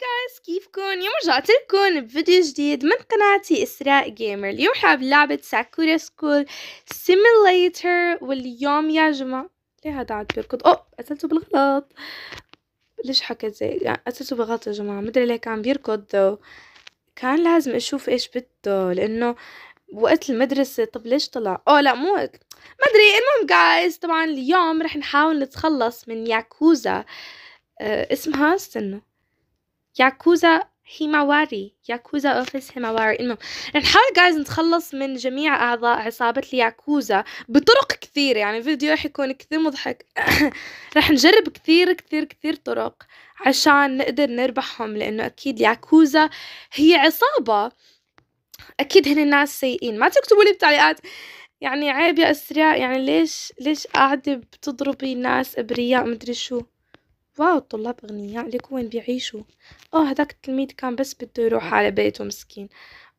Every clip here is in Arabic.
جايز كيفكن؟ يوم رجعت لكم بفيديو جديد من قناتي إسراء جيمر اليوم حاب لعبة ساكورا سكول سيميليتر واليوم يا جماعة ليه هذا عاد بيركض؟ أوه قتلته بالغلط ليش حكيت زي يعني قتلته بالغلط يا جماعة مدري ليه كان بيركض كان لازم أشوف إيش بده لأنه وقت المدرسة طب ليش طلع؟ أوه لا مو وقت المهم جايز طبعا اليوم رح نحاول نتخلص من ياكوزا أه اسمها استنوا ياكوزا هيماواري ياكوزا اوفيس هيماواري المهم نحاول جايز نتخلص من جميع اعضاء عصابة الياكوزا بطرق كثيرة يعني الفيديو راح يكون كثير مضحك راح نجرب كثير كثير كثير طرق عشان نقدر نربحهم لانه اكيد ياكوزا هي عصابة اكيد هن الناس سيئين ما تكتبوا لي بتعليقات يعني عيب يا اسرياء يعني ليش ليش قاعده بتضربي ناس ابرياء مدري شو واو الطلاب أغنياء وين بيعيشوا اه هداك التلميذ كان بس بده يروح على بيته مسكين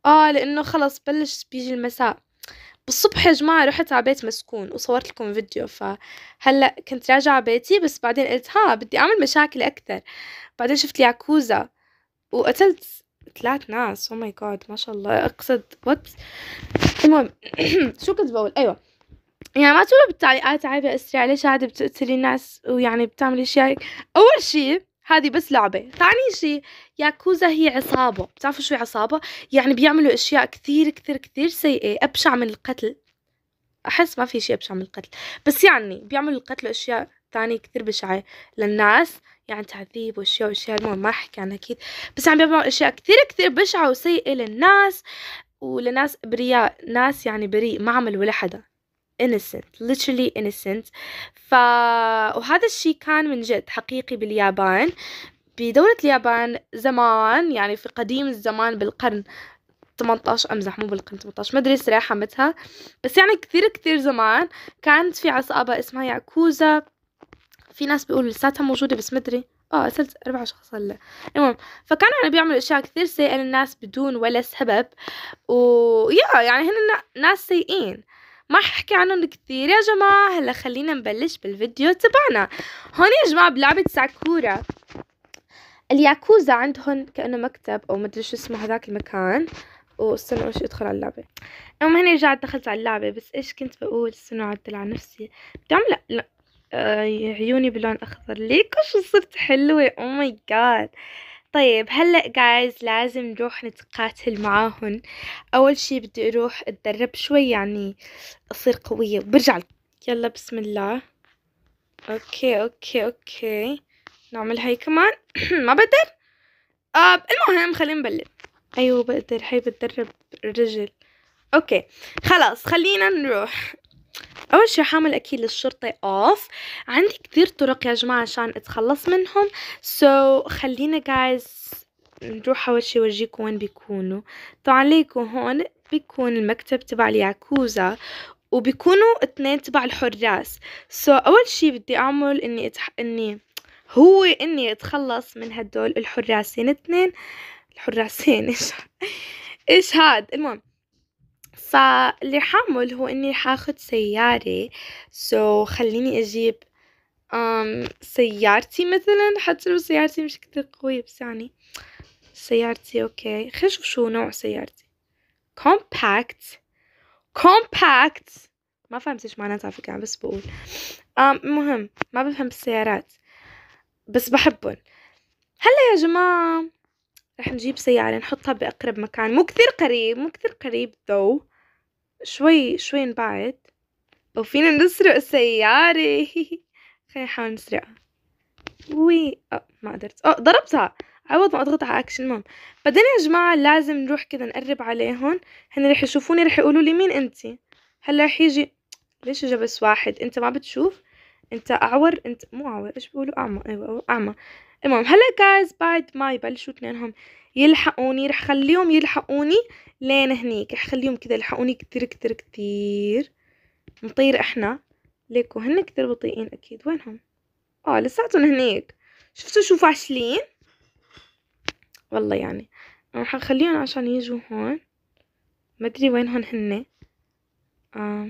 اه لانه خلص بلش بيجي المساء بالصبح يا جماعة رحت على بيت مسكون وصورت لكم فيديو فهلا كنت راجعة بيتي بس بعدين قلت ها بدي أعمل مشاكل أكثر بعدين شفت ياكوزا وقتلت ثلاث ناس او ماي جاد ما شاء الله اقصد وات المهم شو كنت بقول ايوه يعني ما تقولوا بالتعليقات عارفة أسرع ليش هذه بتقتلي الناس ويعني بتعملي أشياء أول شي هذه بس لعبة ثاني شي ياكوزا هي عصابة بتعرفوا شو عصابة يعني بيعملوا أشياء كثير كثير كثير سيئة أبشع من القتل أحس ما في شي أبشع من القتل بس يعني بيعملوا القتل أشياء تاني كثير بشعة للناس يعني تعذيب واشياء واشياء المهم ما احكي عنها اكيد بس عم يعني بيعملوا اشياء كثير كثير بشعة وسيئة للناس ولناس ابرياء ناس يعني بريء ما عمل ولا حدا innocent literally innocent ف وهذا الشيء كان من جد حقيقي باليابان بدولة اليابان زمان يعني في قديم الزمان بالقرن 18 امزح مو بالقرن 18 ما ادري صراحه حمتها بس يعني كثير كثير زمان كانت في عصابه اسمها ياكوزا في ناس بيقولوا لساتها موجوده بس ما ادري اه قتلت اربع اشخاص هلا المهم فكانوا يعني بيعملوا اشياء كثير سيئه للناس بدون ولا سبب ويا يعني هن ناس سيئين ما ححكي عنهم كثير يا جماعة هلا خلينا نبلش بالفيديو تبعنا هون يا جماعة بلعبة ساكورا الياكوزا عندهم كأنه مكتب أو مدري شو اسمه هذاك المكان واستنوا اول ادخل على اللعبه المهم هني رجعت دخلت على اللعبه بس ايش كنت بقول استنى عدل على نفسي بدي اعمل لا, لا. آه، عيوني بلون اخضر ليكو شو صرت حلوه او ماي جاد طيب هلأ جايز لازم نروح نتقاتل معاهن أول شي بدي أروح أتدرب شوي يعني أصير قوية وبرجع يلا بسم الله أوكي أوكي أوكي نعمل هاي كمان ما بقدر آه المهم خلينا نبلش أيوة بقدر هاي بتدرب رجل أوكي خلاص خلينا نروح اول شي حعمل اكيد للشرطة اوف عندي كتير طرق يا جماعة عشان اتخلص منهم سو so, خلينا جايز نروح اول شي ورجيكم وين بيكونوا طبعا ليكوا هون بيكون المكتب تبع الياكوزا وبيكونوا اتنين تبع الحراس سو so, اول شي بدي اعمل اني اتح... اني هو اني اتخلص من هدول الحراسين اتنين الحراسين ايش ايش هاد المهم فاللي حعمل هو اني حاخد سيارة سو so, خليني اجيب um, سيارتي مثلا حتى لو سيارتي مش كتير قوية بس يعني سيارتي اوكي خلينا نشوف شو نوع سيارتي كومباكت كومباكت ما فهمت ايش معناتها على فكرة بس بقول المهم ما بفهم بالسيارات بس بحبهم هلا يا جماعة رح نجيب سيارة نحطها بأقرب مكان مو كثير قريب مو كثير قريب ذو شوي شوي نبعد وفينا نسرق السيارة خلينا نحاول نسرقها وي ما قدرت اه ضربتها عوض ما اضغط على اكشن المهم بعدين يا جماعة لازم نروح كذا نقرب عليهم هن رح يشوفوني رح يقولوا لي مين انتي هلا رح يجي ليش جبس بس واحد انت ما بتشوف انت اعور انت مو اعور ايش بيقولوا اعمى ايوه اعمى المهم هلا جايز بعد ما يبلشوا اثنينهم يلحقوني رح خليهم يلحقوني لين هنيك رح خليهم كذا يلحقوني كثير كثير كثير نطير احنا ليكو هن كثير بطيئين اكيد وينهم اه لساتهم هنيك شفتوا شو فاشلين والله يعني رح خليهم عشان يجوا هون ما ادري وينهم هن آه.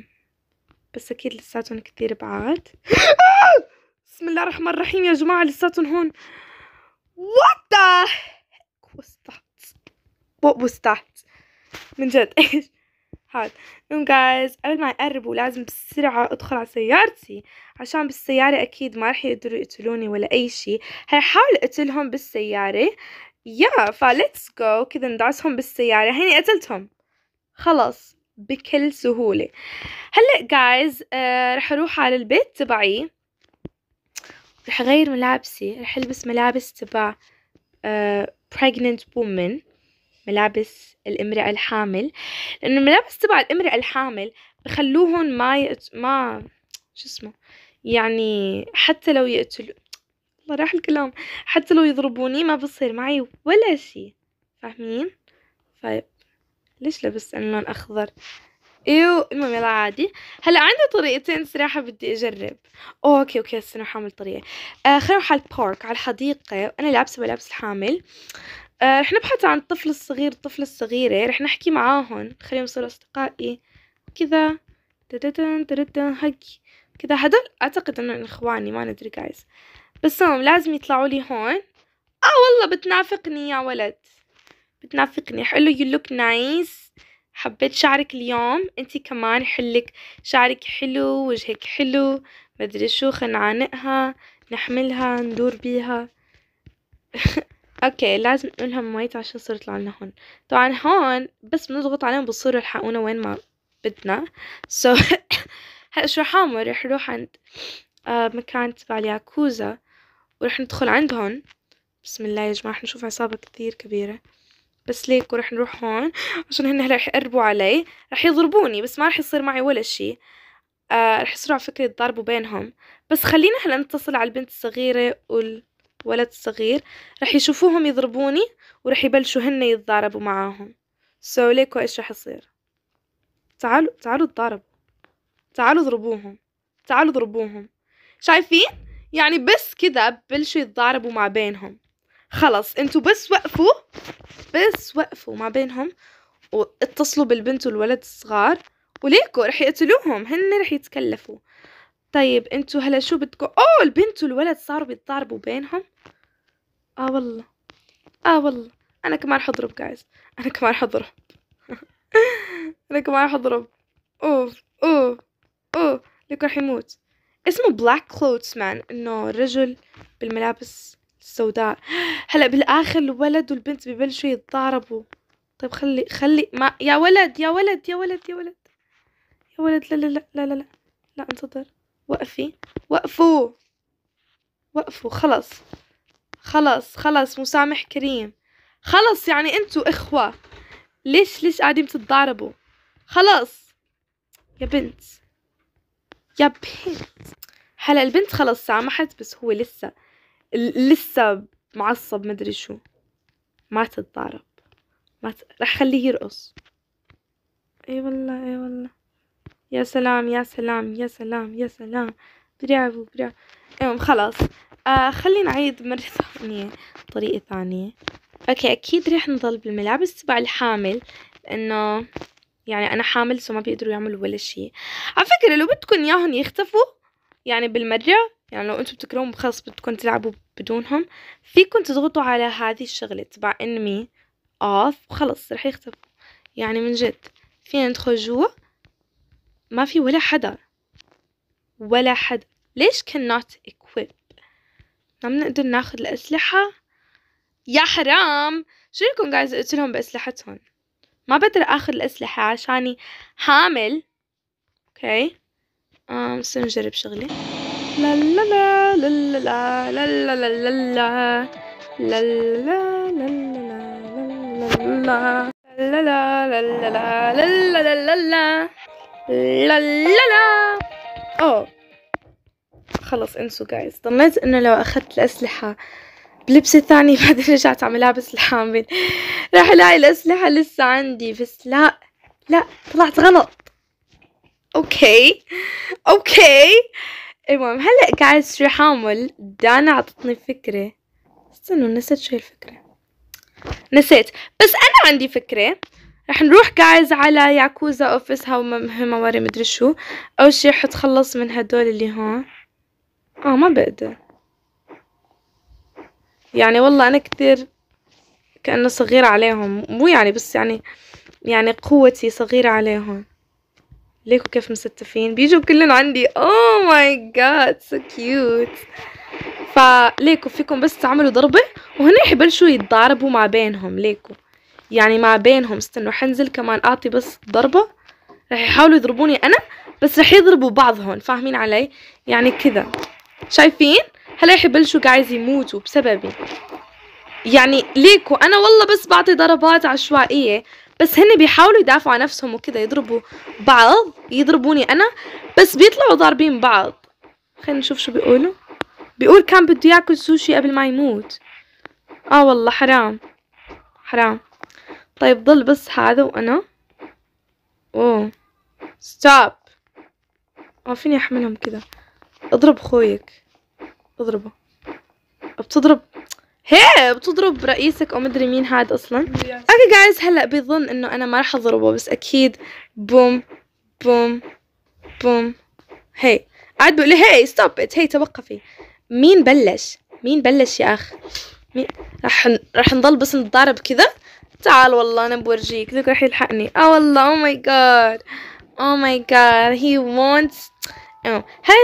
بس اكيد لساتهم كثير بعاد بسم الله الرحمن الرحيم يا جماعه لساتهم هون وات ذا وستات that what من جد ايش هاد المهم جايز قبل ما يقربوا لازم بسرعة ادخل على سيارتي عشان بالسيارة اكيد ما رح يقدروا يقتلوني ولا اي شيء ححاول اقتلهم بالسيارة يا فليتس جو كذا ندعسهم بالسيارة هيني قتلتهم خلص بكل سهولة هلأ جايز آه رح اروح على البيت تبعي رح اغير ملابسي رح البس ملابس تبع آه pregnant woman ملابس الامرأة الحامل لأنه الملابس تبع الامرأة الحامل بخلوهم ما يقت... ما شو اسمه يعني حتى لو يقتلوا الله راح الكلام حتى لو يضربوني ما بصير معي ولا شي فاهمين؟ طيب ليش لبست انا لون اخضر ايو المهم يلا عادي هلا عندي طريقتين صراحة بدي اجرب اوكي اوكي هسه رح اعمل طريقة آه خلينا نروح على البارك على الحديقة انا لابسة ملابس الحامل آه رح نبحث عن الطفل الصغير الطفلة الصغيرة رح نحكي معاهم خليهم يصيروا اصدقائي كذا تدتن تدتن هق كذا هدول اعتقد انهم اخواني ما ندري جايز بس هم لازم يطلعوا لي هون اه والله بتنافقني يا ولد بتنافقني حلو يو لوك نايس حبيت شعرك اليوم انتي كمان حلك شعرك حلو وجهك حلو مدري شو خنعانقها نحملها ندور بيها اوكي لازم نقولها ميت عشان صرت لعنا هون طبعا هون بس بنضغط عليهم بصير يلحقونا وين ما بدنا سو هلا شو حامر اعمل رح نروح عند آه، مكان تبع الياكوزا ورح ندخل عندهم بسم الله يا جماعة رح نشوف عصابة كثير كبيرة بس ليكو رح نروح هون عشان هن هلا رح يقربوا علي رح يضربوني بس ما رح يصير معي ولا شي آه رح يصيروا على فكرة يتضاربوا بينهم بس خلينا هلا نتصل على البنت الصغيرة والولد الصغير رح يشوفوهم يضربوني ورح يبلشوا هن يتضاربوا معاهم سو so, ليكو ايش رح يصير تعالوا تعالوا تضاربوا تعالوا ضربوهم تعالوا ضربوهم شايفين يعني بس كذا بلشوا يتضاربوا مع بينهم خلص انتوا بس وقفوا بس وقفوا ما بينهم واتصلوا بالبنت والولد الصغار وليكو رح يقتلوهم هن رح يتكلفوا طيب انتوا هلا شو بدكم اوه البنت والولد صاروا بيتضاربوا بينهم اه والله اه والله انا كمان حضرب جايز انا كمان حضرب انا كمان حضرب اوف اوف اوف ليكو رح يموت اسمه بلاك كلوتس مان انه رجل بالملابس السوداء هلا بالاخر الولد والبنت ببلشوا يتضاربوا طيب خلي خلي ما يا ولد يا ولد يا ولد يا ولد يا ولد لا لا لا لا لا لا, لا انتظر وقفي وقفوا وقفوا خلص خلص خلص مسامح كريم خلص يعني انتوا اخوة ليش ليش قاعدين بتتضاربوا خلص يا بنت يا بنت هلا البنت خلص سامحت بس هو لسه لسه معصب مدري شو ما تتضارب ما ت... رح خليه يرقص اي والله اي والله يا سلام يا سلام يا سلام يا سلام برافو برافو المهم خلاص آه خلينا نعيد مرة ثانية طريقة ثانية اوكي اكيد رح نضل بالملابس تبع الحامل لانه يعني انا حامل سو ما بيقدروا يعملوا ولا شيء على فكرة لو بدكم اياهم يختفوا يعني بالمرة يعني لو انتم بتكرهوهم خلص بدكم تلعبوا بدونهم فيكم تضغطوا على هذه الشغلة تبع انمي اوف وخلص رح يختفوا يعني من جد فينا ندخل جوا ما في ولا حدا ولا حدا ليش cannot equip ما نعم بنقدر ناخذ الأسلحة يا حرام شو لكم جايز تقتلهم بأسلحتهم ما بقدر اخذ الأسلحة عشاني حامل اوكي okay. آه نجرب شغلة لا لا لا لا لا لا لا لا لا لا لا لا لا لا لا لا لا اوه خلص انسوا جايز ظنيت انه لو اخذت الاسلحه بلبسة ثانية بعدين رجعت على ملابس الحامل راح الاقي الاسلحة لسه عندي بس لا لا طلعت غلط اوكي اوكي المهم هلا قاعد شو حامل دانا عطتني فكرة استنوا نسيت شو الفكرة نسيت بس انا عندي فكرة رح نروح جايز على ياكوزا اوفيس هاو مهمة وري مدري شو اول شي رح تخلص من هدول اللي هون اه ما بقدر يعني والله انا كتير كأنه صغيرة عليهم مو يعني بس يعني يعني قوتي صغيرة عليهم ليكو كيف مستفين بيجوا كلهم عندي او ماي جاد سو كيوت فليكو فيكم بس تعملوا ضربة وهنا يبلشوا يتضاربوا مع بينهم ليكو يعني مع بينهم استنوا حنزل كمان اعطي بس ضربة رح يحاولوا يضربوني انا بس رح يضربوا بعضهم فاهمين علي يعني كذا شايفين هلا رح يبلشوا جايز يموتوا بسببي يعني ليكو انا والله بس بعطي ضربات عشوائية بس هن بيحاولوا يدافعوا عن نفسهم وكذا يضربوا بعض يضربوني انا بس بيطلعوا ضاربين بعض خلينا نشوف شو بيقولوا بيقول كان بده ياكل سوشي قبل ما يموت اه والله حرام حرام طيب ضل بس هذا وانا اوه ستوب ما آه، فيني احملهم كذا اضرب خويك اضربه بتضرب هي بتضرب رئيسك او مدري مين هاد اصلا اوكي جايز هلا بيظن انه انا ما راح اضربه بس اكيد بوم بوم بوم هي قاعد بقول هي ستوب ات هي توقفي مين بلش مين بلش يا اخ مين راح راح نضل بس نتضارب كذا تعال والله انا بورجيك ذوك رح يلحقني اه والله او ماي جاد او ماي جاد هي وونت هاي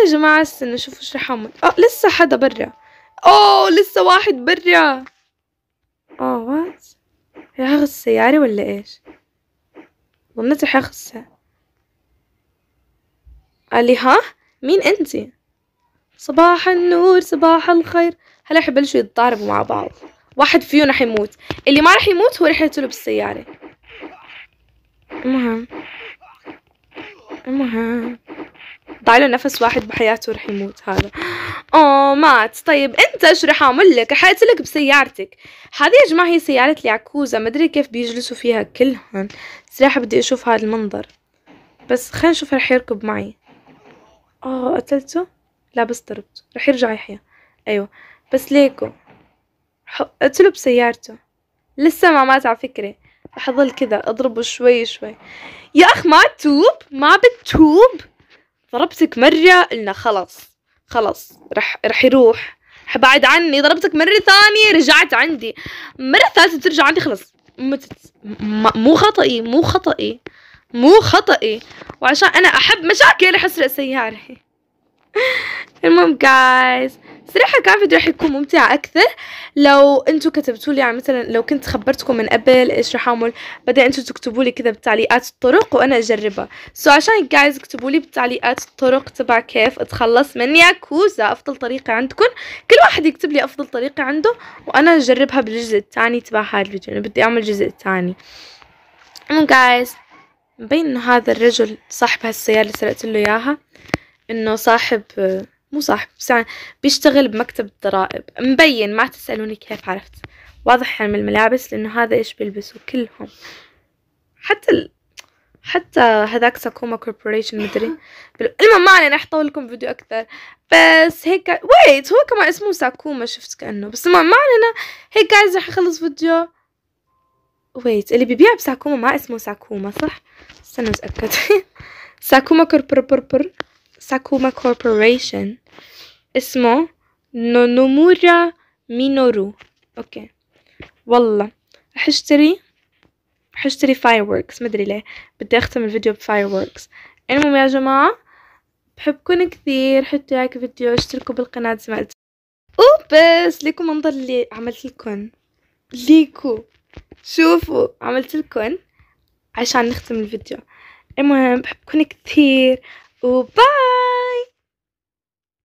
يا جماعة استنوا شوفوا شو راح اعمل اه لسه حدا برا اوه لسه واحد برا اه وات راح السيارة ولا ايش ظنيت راح اخسها قال ها مين انتي صباح النور صباح الخير هلا رح يبلشوا يتضاربوا مع بعض واحد فيهم رح يموت اللي ما رح يموت هو رح يقتله بالسيارة المهم المهم له نفس واحد بحياته رح يموت هذا او مات طيب انت ايش رح اعمل لك لك بسيارتك هذه يا جماعه هي سياره العكوزه ما ادري كيف بيجلسوا فيها كلهم صراحه بدي اشوف هذا المنظر بس خلينا نشوف رح يركب معي اه قتلته لا بس ضربته رح يرجع يحيا ايوه بس ليكو قتله بسيارته لسه ما مات على فكره رح اضل كذا اضربه شوي شوي يا اخ ما توب ما بتوب ضربتك مرة قلنا خلص خلص رح رح يروح حبعد عني ضربتك مرة ثانية رجعت عندي مرة ثالثة بترجع عندي خلص متت مو خطئي مو خطئي مو خطئي وعشان أنا أحب مشاكل حسرة سيارة المهم جايز صراحه كعبد راح يكون ممتع اكثر لو أنتوا كتبتوا لي يعني مثلا لو كنت خبرتكم من قبل ايش راح اعمل بعدين أنتوا تكتبوا لي كذا بالتعليقات الطرق وانا اجربها سو so عشان جايز اكتبوا لي بالتعليقات الطرق تبع كيف اتخلص من ياكوزا افضل طريقه عندكم كل واحد يكتب لي افضل طريقه عنده وانا اجربها بالجزء الثاني تبع هذا الفيديو انا بدي اعمل الجزء الثاني المهم جايز مبين انه هذا الرجل صاحب هالسياره اللي سرقت له اياها انه صاحب مو صاحب بساعة بيشتغل بمكتب الضرائب مبين ما تسألوني كيف عرفت واضح حرم يعني الملابس لأنه هذا إيش بيلبسوا كلهم حتى ال... حتى هذاك ساكوما كوربوريشن مدري المهم ما علينا راح اطول لكم فيديو اكثر بس هيك ويت هو كمان اسمه ساكوما شفت كانه بس المهم ما علينا هيك جايز راح اخلص فيديو ويت اللي بيبيع بساكوما ما اسمه ساكوما صح استنى اتاكد ساكوما كوربوريشن ساكوما كوربوريشن اسمه نونومورا مينورو اوكي والله رح اشتري رح اشتري فايروركس مدري ليه بدي اختم الفيديو بفايروركس المهم يا جماعة بحبكم كثير حطوا لايك الفيديو اشتركوا بالقناة زي ما قلت وبس ليكو منظر اللي عملت لكم ليكو شوفوا عملت لكم عشان نختم الفيديو المهم بحبكم كثير Bye.